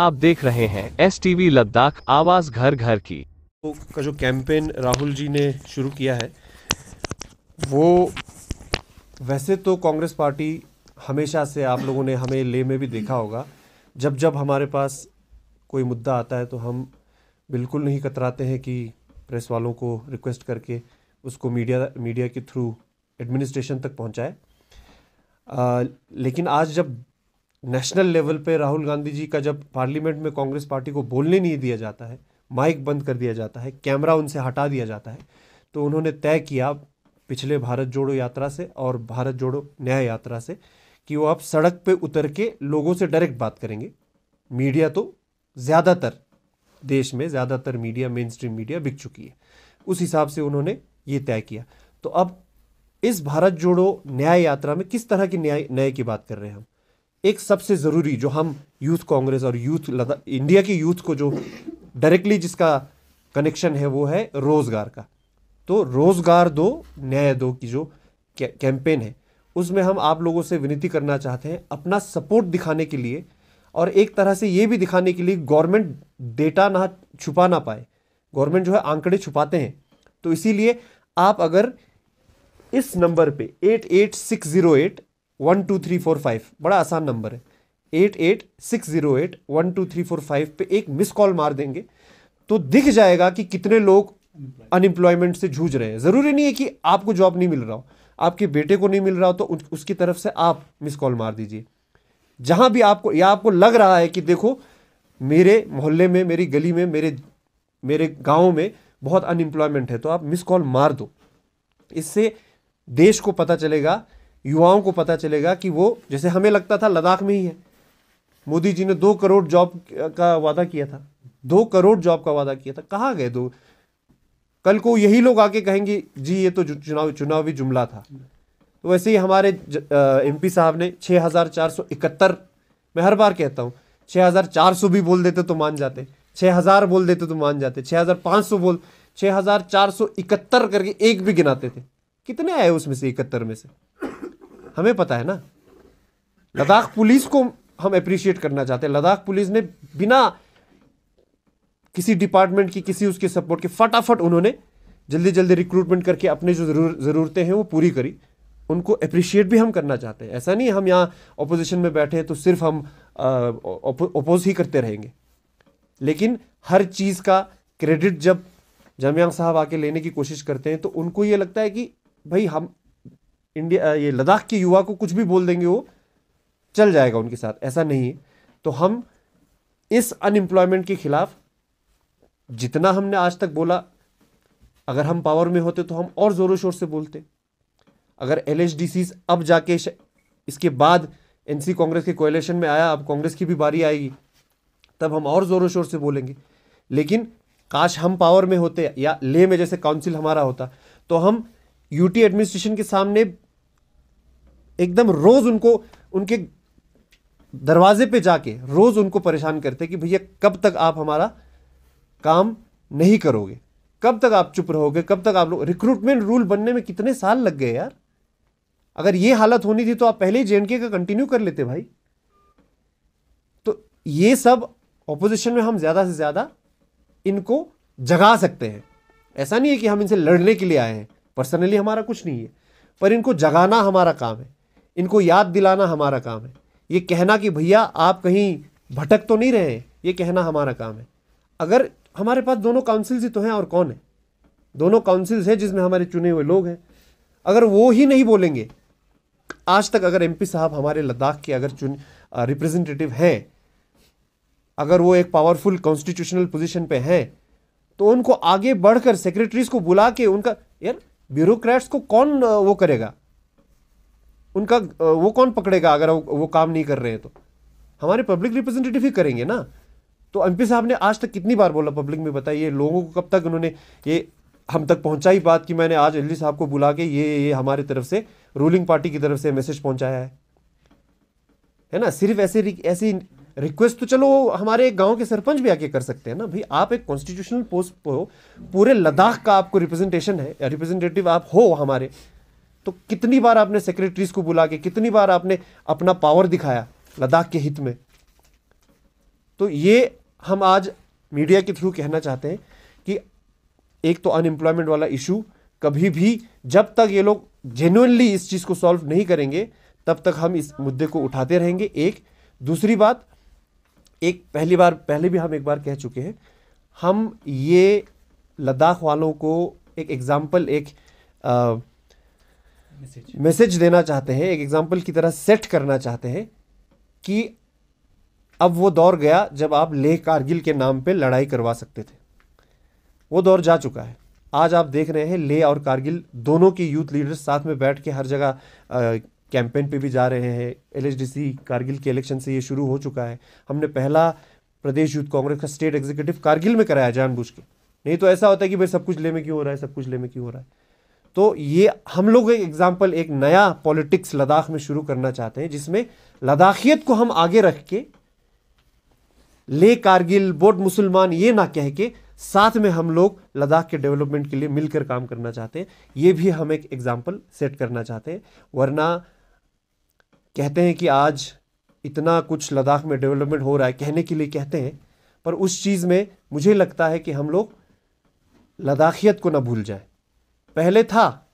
आप देख रहे हैं एस टीवी लद्दाख आवाज घर घर की का जो कैंपेन राहुल जी ने शुरू किया है वो वैसे तो कांग्रेस पार्टी हमेशा से आप लोगों ने हमें ले में भी देखा होगा जब जब हमारे पास कोई मुद्दा आता है तो हम बिल्कुल नहीं कतराते हैं कि प्रेस वालों को रिक्वेस्ट करके उसको मीडिया मीडिया के थ्रू एडमिनिस्ट्रेशन तक पहुंचाए लेकिन आज जब नेशनल लेवल पे राहुल गांधी जी का जब पार्लियामेंट में कांग्रेस पार्टी को बोलने नहीं दिया जाता है माइक बंद कर दिया जाता है कैमरा उनसे हटा दिया जाता है तो उन्होंने तय किया पिछले भारत जोड़ो यात्रा से और भारत जोड़ो न्याय यात्रा से कि वो अब सड़क पे उतर के लोगों से डायरेक्ट बात करेंगे मीडिया तो ज़्यादातर देश में ज़्यादातर मीडिया मेन स्ट्रीम मीडिया बिक चुकी है उस हिसाब से उन्होंने ये तय किया तो अब इस भारत जोड़ो न्याय यात्रा में किस तरह की न्याय न्याय की बात कर रहे हैं हम एक सबसे ज़रूरी जो हम यूथ कांग्रेस और यूथ इंडिया की यूथ को जो डायरेक्टली जिसका कनेक्शन है वो है रोज़गार का तो रोज़गार दो न्याय दो की जो कैंपेन है उसमें हम आप लोगों से विनती करना चाहते हैं अपना सपोर्ट दिखाने के लिए और एक तरह से ये भी दिखाने के लिए गवर्नमेंट डेटा ना छुपा ना पाए गवर्नमेंट जो है आंकड़े छुपाते हैं तो इसीलिए आप अगर इस नंबर पे eight eight six zero eight one two three four five बड़ा आसान नंबर है eight eight six zero eight one two three four five पे एक मिस कॉल मार देंगे तो दिख जाएगा कि कितने लोग अनएम्प्लॉयमेंट से जूझ रहे हैं ज़रूरी नहीं है कि आपको जॉब नहीं मिल रहा हो आपके बेटे को नहीं मिल रहा हो तो उसकी तरफ से आप मिस कॉल मार दीजिए जहाँ भी आपको या आपको लग रहा है कि देखो मेरे मोहल्ले में मेरी गली में मेरे मेरे गाँव में बहुत अनएम्प्लॉयमेंट है तो आप मिस कॉल मार दो इससे देश को पता चलेगा युवाओं को पता चलेगा कि वो जैसे हमें लगता था लद्दाख में ही है मोदी जी ने दो करोड़ जॉब का वादा किया था दो करोड़ जॉब का वादा किया था कहा गए दो कल को यही लोग आके कहेंगे जी ये तो चुनाव चुनावी जुमला था तो वैसे ही हमारे एमपी साहब ने 6471 मैं हर बार कहता हूँ 6400 भी बोल देते तो मान जाते 6000 बोल देते तो मान जाते 6500 बोल 6471 करके एक भी गिनाते थे कितने आए उसमें से इकहत्तर में से हमें पता है ना लद्दाख पुलिस को हम अप्रिशिएट करना चाहते हैं लद्दाख पुलिस ने बिना किसी डिपार्टमेंट की किसी उसके सपोर्ट के फटाफट उन्होंने जल्दी जल्दी रिक्रूटमेंट करके अपने जो जरूर ज़रूरतें हैं वो पूरी करी उनको अप्रिशिएट भी हम करना चाहते हैं ऐसा नहीं हम यहाँ अपोजिशन में बैठे हैं तो सिर्फ हम अपोज ही करते रहेंगे लेकिन हर चीज़ का क्रेडिट जब जमयांग साहब आके लेने की कोशिश करते हैं तो उनको ये लगता है कि भाई हम इंडिया ये लद्दाख के युवा को कुछ भी बोल देंगे वो चल जाएगा उनके साथ ऐसा नहीं है तो हम इस अनएम्प्लॉयमेंट के खिलाफ जितना हमने आज तक बोला अगर हम पावर में होते तो हम और ज़ोरों शोर से बोलते अगर एल अब जाके इसके बाद एनसी कांग्रेस के कोएलेशन में आया अब कांग्रेस की भी बारी आएगी तब हम और ज़ोरों शोर से बोलेंगे लेकिन काश हम पावर में होते या ले में जैसे काउंसिल हमारा होता तो हम यूटी एडमिनिस्ट्रेशन के सामने एकदम रोज उनको उनके दरवाजे पे जाके रोज उनको परेशान करते कि भैया कब तक आप हमारा काम नहीं करोगे कब तक आप चुप रहोगे कब तक आप लोग रिक्रूटमेंट रूल बनने में कितने साल लग गए यार अगर ये हालत होनी थी तो आप पहले ही जे का कंटिन्यू कर लेते भाई तो ये सब ऑपोजिशन में हम ज़्यादा से ज़्यादा इनको जगा सकते हैं ऐसा नहीं है कि हम इनसे लड़ने के लिए आए हैं पर्सनली हमारा कुछ नहीं है पर इनको जगाना हमारा काम है इनको याद दिलाना हमारा काम है ये कहना कि भैया आप कहीं भटक तो नहीं रहे हैं ये कहना हमारा काम है अगर हमारे पास दोनों काउंसिल्स ही तो हैं और कौन है दोनों काउंसिल्स हैं जिसमें हमारे चुने हुए लोग हैं अगर वो ही नहीं बोलेंगे आज तक अगर एमपी साहब हमारे लद्दाख के अगर चुन रिप्रेजेंटेटिव हैं अगर वो एक पावरफुल कॉन्स्टिट्यूशनल पोजीशन पे हैं तो उनको आगे बढ़कर सेक्रेटरीज को बुला के उनका यार ब्यूरोक्रेट्स को कौन वो करेगा उनका वो कौन पकड़ेगा अगर वो, वो काम नहीं कर रहे हैं तो हमारे पब्लिक रिप्रेजेंटेटिव ही करेंगे ना तो एम साहब ने आज तक कितनी बार बोला पब्लिक में बताइए लोगों को कब तक उन्होंने ये हम तक पहुंचाई बात कि मैंने आज एल साहब को बुला के ये ये हमारे तरफ से रूलिंग पार्टी की तरफ से मैसेज पहुंचाया है है ना सिर्फ ऐसे ऐसी रिक्वेस्ट तो चलो हमारे गांव के सरपंच भी आके कर सकते हैं ना भाई आप एक कॉन्स्टिट्यूशनल पोस्ट पर हो पूरे लद्दाख का आपको रिप्रेजेंटेशन है रिप्रेजेंटेटिव आप हो हमारे तो कितनी बार आपने सेक्रेटरीज को बुला के कितनी बार आपने अपना पावर दिखाया लद्दाख के हित में तो ये हम आज मीडिया के थ्रू कहना चाहते हैं कि एक तो अनएम्प्लॉयमेंट वाला इशू कभी भी जब तक ये लोग जेन्यनली इस चीज़ को सॉल्व नहीं करेंगे तब तक हम इस मुद्दे को उठाते रहेंगे एक दूसरी बात एक पहली बार पहले भी हम एक बार कह चुके हैं हम ये लद्दाख वालों को एक एग्ज़ाम्पल एक, एक आ, मैसेज देना चाहते हैं एक एग्जाम्पल की तरह सेट करना चाहते हैं कि अब वो दौर गया जब आप लेह कारगिल के नाम पे लड़ाई करवा सकते थे वो दौर जा चुका है आज आप देख रहे हैं लेह और कारगिल दोनों के यूथ लीडर्स साथ में बैठ के हर जगह कैंपेन पे भी जा रहे हैं एल कारगिल के इलेक्शन से ये शुरू हो चुका है हमने पहला प्रदेश यूथ कांग्रेस का स्टेट एग्जीक्यूटिव कारगिल में कराया जानबूझ के नहीं तो ऐसा होता है कि भाई सब कुछ ले में क्यों हो रहा है सब कुछ ले में क्यों हो रहा है तो ये हम लोग एक एग्ज़ाम्पल एक नया पॉलिटिक्स लद्दाख में शुरू करना चाहते हैं जिसमें लद्दाखियत को हम आगे रख के ले कारगिल बोट मुसलमान ये ना कह के साथ में हम लोग लद्दाख के डेवलपमेंट के लिए मिलकर काम करना चाहते हैं ये भी हम एक एग्ज़ाम्पल सेट करना चाहते हैं वरना कहते हैं कि आज इतना कुछ लद्दाख में डेवलपमेंट हो रहा है कहने के लिए कहते हैं पर उस चीज़ में मुझे लगता है कि हम लोग लद्दाखियत को ना भूल जाए पहले था